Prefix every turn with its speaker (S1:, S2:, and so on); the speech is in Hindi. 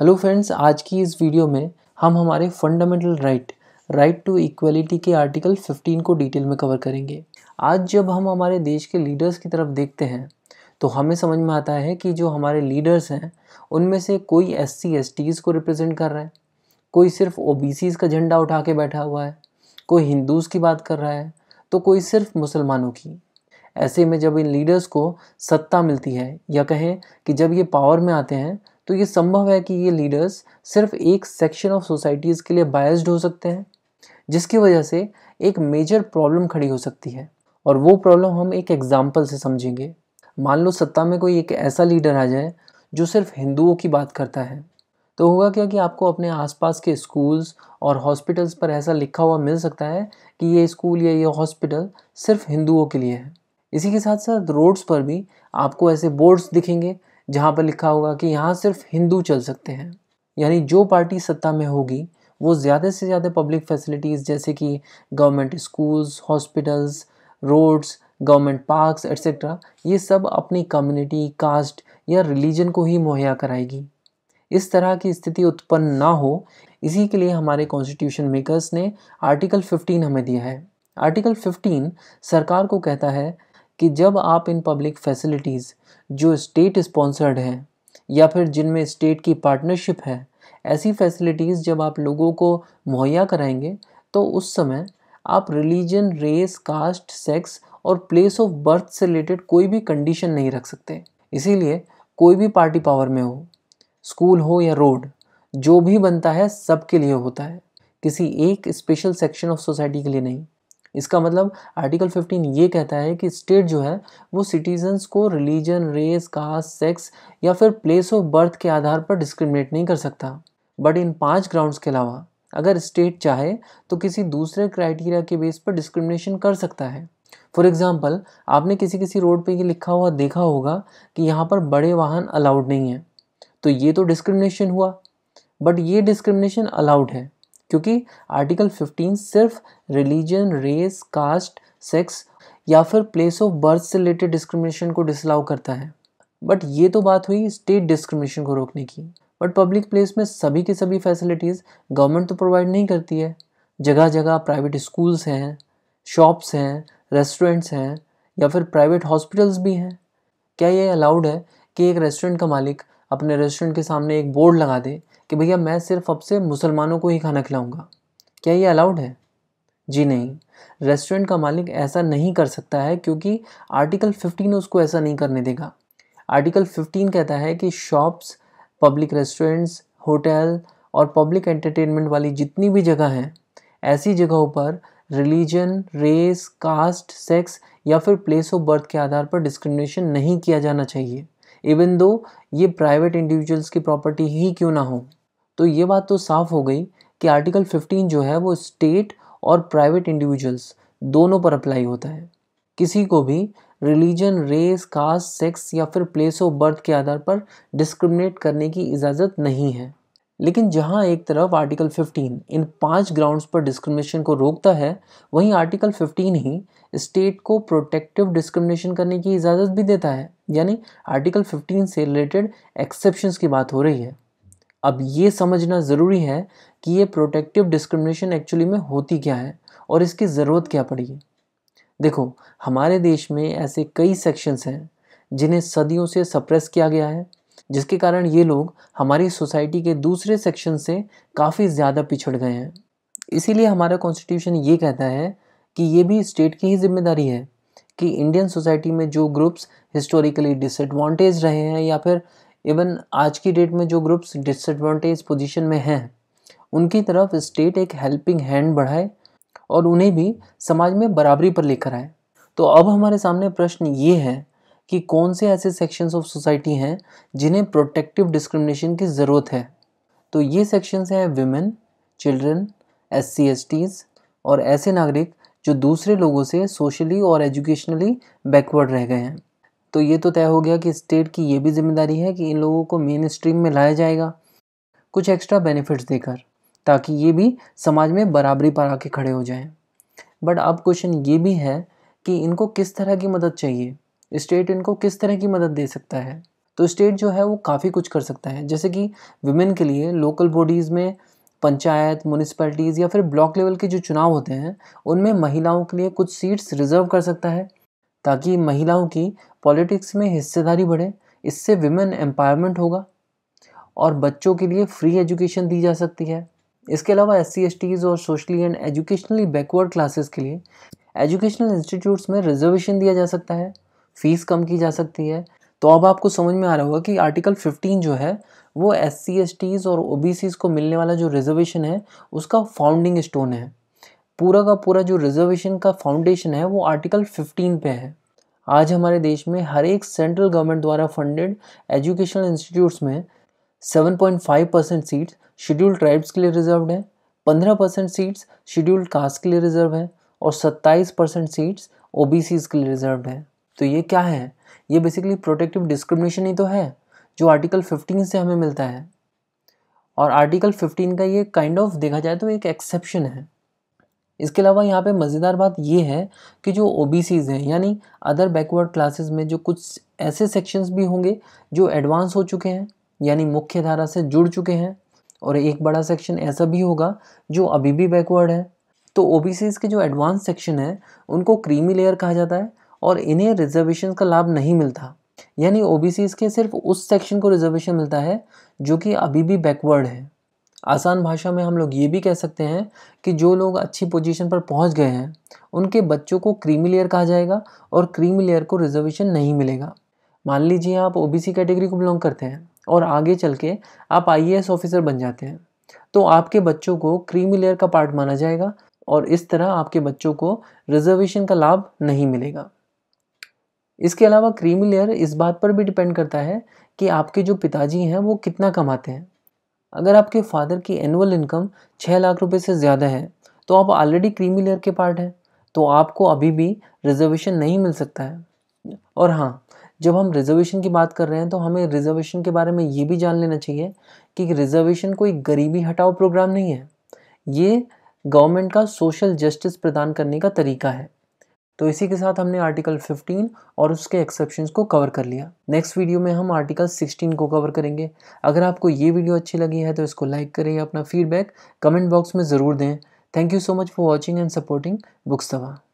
S1: हेलो फ्रेंड्स आज की इस वीडियो में हम हमारे fundamental right right to equality के आर्टिकल 15 को डिटेल में कवर करेंगे आज जब हम हमारे देश के लीडर्स की तरफ देखते हैं तो हमें समझ में आता है कि जो हमारे लीडर्स हैं उनमें से कोई एस सी एस को रिप्रेजेंट कर रहा है कोई सिर्फ ओ का झंडा उठा के बैठा हुआ है कोई हिंदूज़ की बात कर रहा है तो कोई सिर्फ मुसलमानों की ऐसे में जब इन लीडर्स को सत्ता मिलती है या कहें कि जब ये पावर में आते हैं तो ये संभव है कि ये लीडर्स सिर्फ एक सेक्शन ऑफ सोसाइटीज़ के लिए बायस्ड हो सकते हैं जिसकी वजह से एक मेजर प्रॉब्लम खड़ी हो सकती है और वो प्रॉब्लम हम एक एग्ज़ाम्पल से समझेंगे मान लो सत्ता में कोई एक ऐसा लीडर आ जाए जो सिर्फ हिंदुओं की बात करता है तो होगा क्या कि आपको अपने आसपास के स्कूल्स और हॉस्पिटल्स पर ऐसा लिखा हुआ मिल सकता है कि ये स्कूल या ये हॉस्पिटल सिर्फ हिंदुओं के लिए है इसी के साथ साथ रोड्स पर भी आपको ऐसे बोर्ड्स दिखेंगे जहाँ पर लिखा होगा कि यहाँ सिर्फ हिंदू चल सकते हैं यानी जो पार्टी सत्ता में होगी वो ज़्यादा से ज़्यादा पब्लिक फैसिलिटीज़ जैसे कि government schools hospitals roads government parks etcetera ये सब अपनी कम्युनिटी कास्ट या रिलीजन को ही मुहैया कराएगी इस तरह की स्थिति उत्पन्न ना हो इसी के लिए हमारे कॉन्स्टिट्यूशन मेकर्स ने आर्टिकल 15 हमें दिया है आर्टिकल 15 सरकार को कहता है कि जब आप इन पब्लिक फैसिलिटीज़ जो स्टेट स्पॉन्सर्ड हैं या फिर जिनमें स्टेट की पार्टनरशिप है ऐसी फैसिलिटीज़ जब आप लोगों को मुहैया कराएंगे तो उस समय आप रिलीजन रेस कास्ट सेक्स और प्लेस ऑफ बर्थ से रिलेटेड कोई भी कंडीशन नहीं रख सकते इसीलिए कोई भी पार्टी पावर में हो स्कूल हो या रोड जो भी बनता है सबके लिए होता है किसी एक स्पेशल सेक्शन ऑफ सोसाइटी के लिए नहीं इसका मतलब आर्टिकल 15 ये कहता है कि स्टेट जो है वो सिटीजन्स को रिलीजन रेस कास्ट सेक्स या फिर प्लेस ऑफ बर्थ के आधार पर डिस्क्रिमिनेट नहीं कर सकता बट इन पांच ग्राउंड्स के अलावा अगर स्टेट चाहे तो किसी दूसरे क्राइटेरिया के बेस पर डिस्क्रिमिनेशन कर सकता है फॉर एग्ज़ाम्पल आपने किसी किसी रोड पर ये लिखा हुआ देखा होगा कि यहाँ पर बड़े वाहन अलाउड नहीं है तो ये तो डिस्क्रिमिनेशन हुआ बट ये डिस्क्रिमिनेशन अलाउड है क्योंकि आर्टिकल 15 सिर्फ रिलीजन रेस कास्ट सेक्स या फिर प्लेस ऑफ बर्थ से रिलेटेड डिस्क्रिमिनेशन को डिसलाउ करता है बट ये तो बात हुई स्टेट डिस्क्रिमिनेशन को रोकने की बट पब्लिक प्लेस में सभी की सभी फैसिलिटीज़ गवर्नमेंट तो प्रोवाइड नहीं करती है जगह जगह प्राइवेट स्कूल्स हैं शॉप्स हैं रेस्टोरेंट्स हैं या फिर प्राइवेट हॉस्पिटल्स भी हैं क्या ये अलाउड है कि एक रेस्टोरेंट का मालिक अपने रेस्टोरेंट के सामने एक बोर्ड लगा दे कि भैया मैं सिर्फ अब से मुसलमानों को ही खाना खिलाऊँगा क्या ये अलाउड है जी नहीं रेस्टोरेंट का मालिक ऐसा नहीं कर सकता है क्योंकि आर्टिकल 15 उसको ऐसा नहीं करने देगा आर्टिकल 15 कहता है कि शॉप्स पब्लिक रेस्टोरेंट्स होटल और पब्लिक एंटरटेनमेंट वाली जितनी भी जगह हैं ऐसी जगहों पर रिलीजन रेस कास्ट सेक्स या फिर प्लेस ऑफ बर्थ के आधार पर डिस्क्रिमिनेशन नहीं किया जाना चाहिए इवन दो ये प्राइवेट इंडिविजुअल्स की प्रॉपर्टी ही क्यों ना हो तो ये बात तो साफ हो गई कि आर्टिकल 15 जो है वो स्टेट और प्राइवेट इंडिविजुअल्स दोनों पर अप्लाई होता है किसी को भी रिलीजन रेस कास्ट सेक्स या फिर प्लेस ऑफ बर्थ के आधार पर डिस्क्रिमिनेट करने की इजाज़त नहीं है लेकिन जहां एक तरफ आर्टिकल 15 इन पांच ग्राउंड्स पर डिस्क्रिमिनेशन को रोकता है वहीं आर्टिकल 15 ही स्टेट को प्रोटेक्टिव डिस्क्रिमिनेशन करने की इजाज़त भी देता है यानी आर्टिकल 15 से रिलेटेड एक्सेप्शंस की बात हो रही है अब ये समझना ज़रूरी है कि ये प्रोटेक्टिव डिस्क्रिमिनेशन एक्चुअली में होती क्या है और इसकी ज़रूरत क्या पड़ी है देखो हमारे देश में ऐसे कई सेक्शंस हैं जिन्हें सदियों से सप्रेस किया गया है जिसके कारण ये लोग हमारी सोसाइटी के दूसरे सेक्शन से काफ़ी ज़्यादा पिछड़ गए हैं इसीलिए हमारा कॉन्स्टिट्यूशन ये कहता है कि ये भी स्टेट की ही जिम्मेदारी है कि इंडियन सोसाइटी में जो ग्रुप्स हिस्टोरिकली डिसएडवांटेज रहे हैं या फिर इवन आज की डेट में जो ग्रुप्स डिसएडवांटेज पोजीशन में हैं उनकी तरफ स्टेट एक हेल्पिंग हैंड बढ़ाए और उन्हें भी समाज में बराबरी पर लेकर आए तो अब हमारे सामने प्रश्न ये है कि कौन से ऐसे सेक्शंस ऑफ सोसाइटी हैं जिन्हें प्रोटेक्टिव डिस्क्रिमिनेशन की ज़रूरत है तो ये सेक्शंस हैं विमेन चिल्ड्रन एस सी और ऐसे नागरिक जो दूसरे लोगों से सोशली और एजुकेशनली बैकवर्ड रह गए हैं तो ये तो तय हो गया कि स्टेट की ये भी जिम्मेदारी है कि इन लोगों को मेन स्ट्रीम में लाया जाएगा कुछ एक्स्ट्रा बेनिफिट्स देकर ताकि ये भी समाज में बराबरी पर आके खड़े हो जाएं बट अब क्वेश्चन ये भी है कि इनको किस तरह की मदद चाहिए स्टेट इनको किस तरह की मदद दे सकता है तो स्टेट जो है वो काफ़ी कुछ कर सकता है जैसे कि वुमेन के लिए लोकल बॉडीज़ में पंचायत म्यूनिसपैलिटीज़ या फिर ब्लॉक लेवल के जो चुनाव होते हैं उनमें महिलाओं के लिए कुछ सीट्स रिजर्व कर सकता है ताकि महिलाओं की पॉलिटिक्स में हिस्सेदारी बढ़े इससे विमेन एम्पावरमेंट होगा और बच्चों के लिए फ्री एजुकेशन दी जा सकती है इसके अलावा एस सी और socially and educationally backward classes के लिए एजुकेशनल इंस्टीट्यूट्स में रिजर्वेशन दिया जा सकता है फ़ीस कम की जा सकती है तो अब आपको समझ में आ रहा होगा कि आर्टिकल 15 जो है वो एस सी और ओ को मिलने वाला जो रिजर्वेशन है उसका फाउंडिंग स्टोन है पूरा का पूरा जो रिजर्वेशन का फाउंडेशन है वो आर्टिकल 15 पे है आज हमारे देश में हर एक सेंट्रल गवर्नमेंट द्वारा फंडेड एजुकेशनल इंस्टीट्यूट्स में 7.5 परसेंट सीट्स शेड्यूल ट्राइब्स के लिए रिजर्व हैं 15 परसेंट सीट्स शेड्यूल कास्ट के लिए रिजर्व हैं और 27 परसेंट सीट्स ओ के लिए रिजर्व हैं तो ये क्या है ये बेसिकली प्रोटेक्टिव डिस्क्रिमिनेशन ही तो है जो आर्टिकल 15 से हमें मिलता है और आर्टिकल 15 का ये काइंड kind ऑफ of देखा जाए तो एक एक्सेप्शन है इसके अलावा यहाँ पे मज़ेदार बात ये है कि जो ओ हैं यानी अदर बैकवर्ड क्लासेस में जो कुछ ऐसे सेक्शंस भी होंगे जो एडवांस हो चुके हैं यानी मुख्य धारा से जुड़ चुके हैं और एक बड़ा सेक्शन ऐसा भी होगा जो अभी भी बैकवर्ड है तो ओ के जो एडवांस सेक्शन हैं उनको क्रीमी लेयर कहा जाता है और इन्हें रिजर्वेशन का लाभ नहीं मिलता यानी ओ के सिर्फ उस सेक्शन को रिजर्वेशन मिलता है जो कि अभी भी बैकवर्ड है आसान भाषा में हम लोग ये भी कह सकते हैं कि जो लोग अच्छी पोजीशन पर पहुंच गए हैं उनके बच्चों को क्रीमी लेयर कहा जाएगा और क्रीमी लेयर को रिजर्वेशन नहीं मिलेगा मान लीजिए आप ओबीसी कैटेगरी को बिलोंग करते हैं और आगे चल के आप आई ऑफिसर बन जाते हैं तो आपके बच्चों को क्रीमी लेयर का पार्ट माना जाएगा और इस तरह आपके बच्चों को रिजर्वेशन का लाभ नहीं मिलेगा इसके अलावा क्रीमी लेयर इस बात पर भी डिपेंड करता है कि आपके जो पिताजी हैं वो कितना कमाते हैं अगर आपके फादर की एनुअल इनकम छः लाख रुपए से ज़्यादा है तो आप ऑलरेडी क्रीमी लेयर के पार्ट हैं तो आपको अभी भी रिजर्वेशन नहीं मिल सकता है और हाँ जब हम रिजर्वेशन की बात कर रहे हैं तो हमें रिजर्वेशन के बारे में ये भी जान लेना चाहिए कि रिजर्वेशन कोई गरीबी हटाओ प्रोग्राम नहीं है ये गवर्नमेंट का सोशल जस्टिस प्रदान करने का तरीका है तो इसी के साथ हमने आर्टिकल 15 और उसके एक्सेप्शंस को कवर कर लिया नेक्स्ट वीडियो में हम आर्टिकल 16 को कवर करेंगे अगर आपको ये वीडियो अच्छी लगी है तो इसको लाइक करें अपना फीडबैक कमेंट बॉक्स में ज़रूर दें thank you so much for watching and supporting books दवा